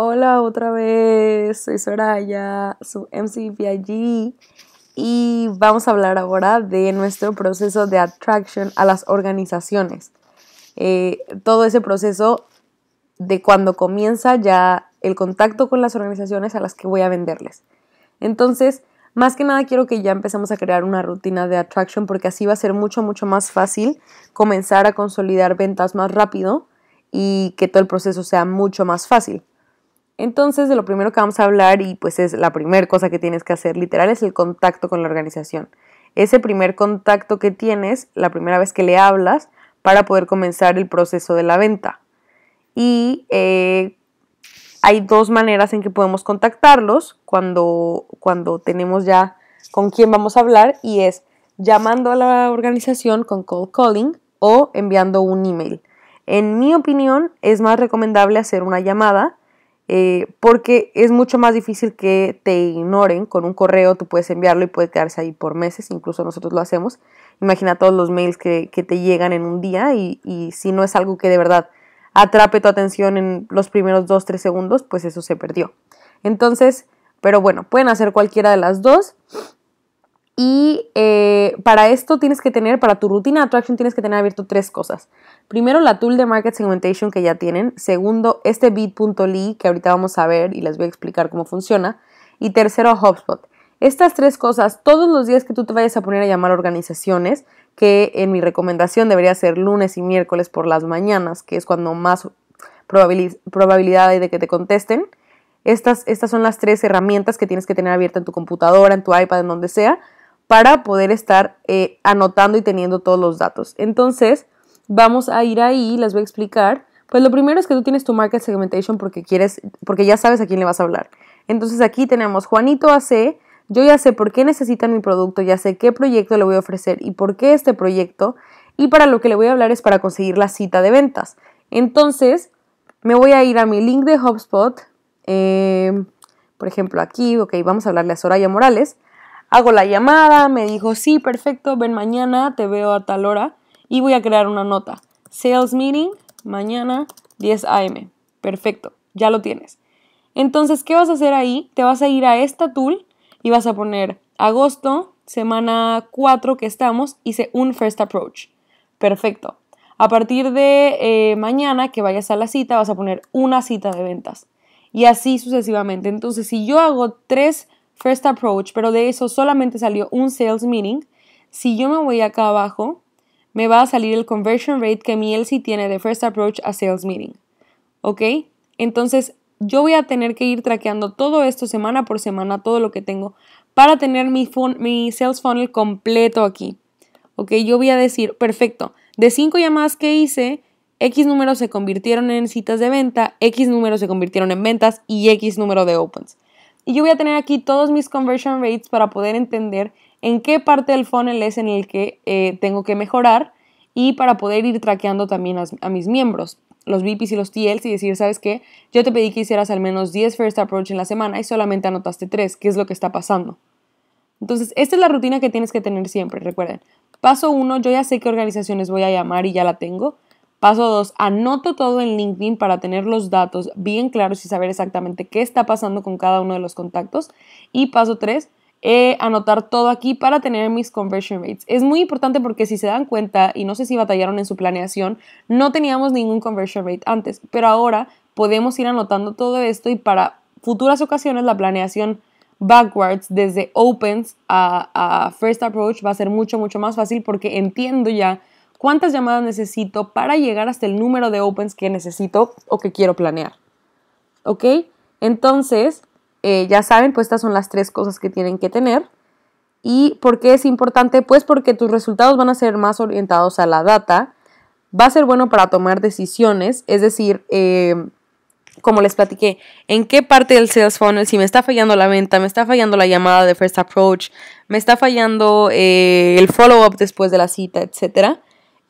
Hola otra vez, soy Soraya, su MCPIG y vamos a hablar ahora de nuestro proceso de attraction a las organizaciones. Eh, todo ese proceso de cuando comienza ya el contacto con las organizaciones a las que voy a venderles. Entonces, más que nada quiero que ya empecemos a crear una rutina de attraction porque así va a ser mucho, mucho más fácil comenzar a consolidar ventas más rápido y que todo el proceso sea mucho más fácil. Entonces, de lo primero que vamos a hablar y pues es la primera cosa que tienes que hacer literal es el contacto con la organización. Ese primer contacto que tienes, la primera vez que le hablas, para poder comenzar el proceso de la venta. Y eh, hay dos maneras en que podemos contactarlos cuando, cuando tenemos ya con quién vamos a hablar y es llamando a la organización con cold calling o enviando un email. En mi opinión, es más recomendable hacer una llamada eh, porque es mucho más difícil que te ignoren con un correo, tú puedes enviarlo y puede quedarse ahí por meses, incluso nosotros lo hacemos. Imagina todos los mails que, te llegan en un día y, y, si no es algo que de verdad atrape tu atención en los primeros 2-3 segundos, pues eso se perdió. Entonces, pero bueno, pueden hacer cualquiera de las dos y eh, para esto tienes que tener, para tu rutina de attraction tienes que tener abierto tres cosas. Primero, la tool de market segmentation que ya tienen. Segundo, este bit.ly que ahorita vamos a ver y les voy a explicar cómo funciona. Y tercero, HubSpot. Estas tres cosas, todos los días que tú te vayas a poner a llamar organizaciones, que en mi recomendación debería ser lunes y miércoles por las mañanas, que es cuando más probabilidad hay de que te contesten. Estas, estas son las tres herramientas que tienes que tener abierta en tu computadora, en tu iPad, en donde sea, para poder estar eh, anotando y teniendo todos los datos. Entonces, vamos a ir ahí, les voy a explicar. Pues lo primero es que tú tienes tu market segmentation porque quieres, porque ya sabes a quién le vas a hablar. Entonces aquí tenemos Juanito AC, yo ya sé por qué necesitan mi producto, ya sé qué proyecto le voy a ofrecer y por qué este proyecto. Y para lo que le voy a hablar es para conseguir la cita de ventas. Entonces, me voy a ir a mi link de HubSpot. Eh, por ejemplo, aquí, ok, vamos a hablarle a Soraya Morales. Hago la llamada, me dijo, sí, perfecto, ven mañana, te veo a tal hora y voy a crear una nota. Sales meeting, mañana, 10 AM. Perfecto, ya lo tienes. Entonces, ¿qué vas a hacer ahí? Te vas a ir a esta tool y vas a poner agosto, semana 4 que estamos, hice un first approach. Perfecto. A partir de eh, mañana que vayas a la cita, vas a poner una cita de ventas. Y así sucesivamente. Entonces, si yo hago tres first approach, pero de eso solamente salió un sales meeting. Si yo me voy acá abajo, me va a salir el conversion rate que mi ELSI tiene de first approach a sales meeting. ¿Ok? Entonces, yo voy a tener que ir traqueando todo esto semana por semana, todo lo que tengo, para tener mi, mi sales funnel completo aquí. ¿Ok? Yo voy a decir, perfecto, de cinco llamadas que hice, X números se convirtieron en citas de venta, X números se convirtieron en ventas y X número de opens. Y yo voy a tener aquí todos mis conversion rates para poder entender en qué parte del funnel es en el que eh, tengo que mejorar y para poder ir traqueando también a, mis miembros los VIPs y los TLs y decir, ¿sabes qué? Yo te pedí que hicieras al menos 10 first approach en la semana y solamente anotaste 3, ¿qué es lo que está pasando? Entonces, esta es la rutina que tienes que tener siempre, recuerden. Paso 1, yo ya sé qué organizaciones voy a llamar y ya la tengo. Paso 2. Anoto todo en LinkedIn para tener los datos bien claros y saber exactamente qué está pasando con cada uno de los contactos. Y paso 3. anotar todo aquí para tener mis conversion rates. Es muy importante porque si se dan cuenta, y no sé si batallaron en su planeación, no teníamos ningún conversion rate antes, pero ahora podemos ir anotando todo esto y para futuras ocasiones la planeación backwards desde opens a, a first approach va a ser mucho, mucho más fácil porque entiendo ya cuántas llamadas necesito para llegar hasta el número de opens que necesito o que quiero planear. ¿Ok? Entonces, eh, ya saben, pues estas son las tres cosas que tienen que tener. ¿Y por qué es importante? Pues porque tus resultados van a ser más orientados a la data. Va a ser bueno para tomar decisiones, es decir, eh, como les platiqué, en qué parte del sales funnel, si me está fallando la venta, me está fallando la llamada de first approach, me está fallando eh, el follow-up después de la cita, etcétera,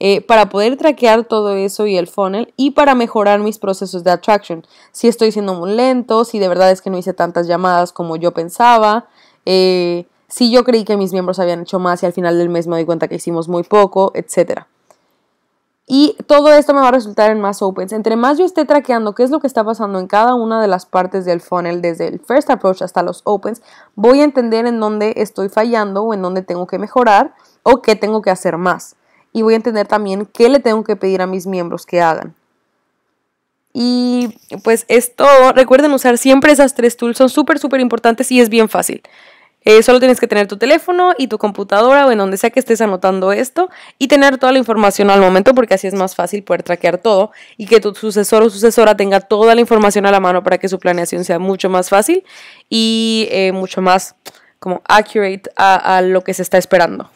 eh, para poder traquear todo eso y el funnel y para mejorar mis procesos de attraction. Si estoy siendo muy lento, si de verdad es que no hice tantas llamadas como yo pensaba, eh, si yo creí que mis miembros habían hecho más y al final del mes me doy cuenta que hicimos muy poco, etc. Y todo esto me va a resultar en más opens. Entre más yo esté traqueando qué es lo que está pasando en cada una de las partes del funnel, desde el first approach hasta los opens, voy a entender en dónde estoy fallando o en dónde tengo que mejorar o qué tengo que hacer más y voy a entender también qué le tengo que pedir a mis miembros que hagan. Y pues es todo. Recuerden usar siempre esas tres tools, son súper, súper importantes y es bien fácil. Eh, solo tienes que tener tu teléfono y tu computadora o en donde sea que estés anotando esto y tener toda la información al momento porque así es más fácil poder traquear todo y que tu sucesor o sucesora tenga toda la información a la mano para que su planeación sea mucho más fácil y eh, mucho más como accurate a, a lo que se está esperando.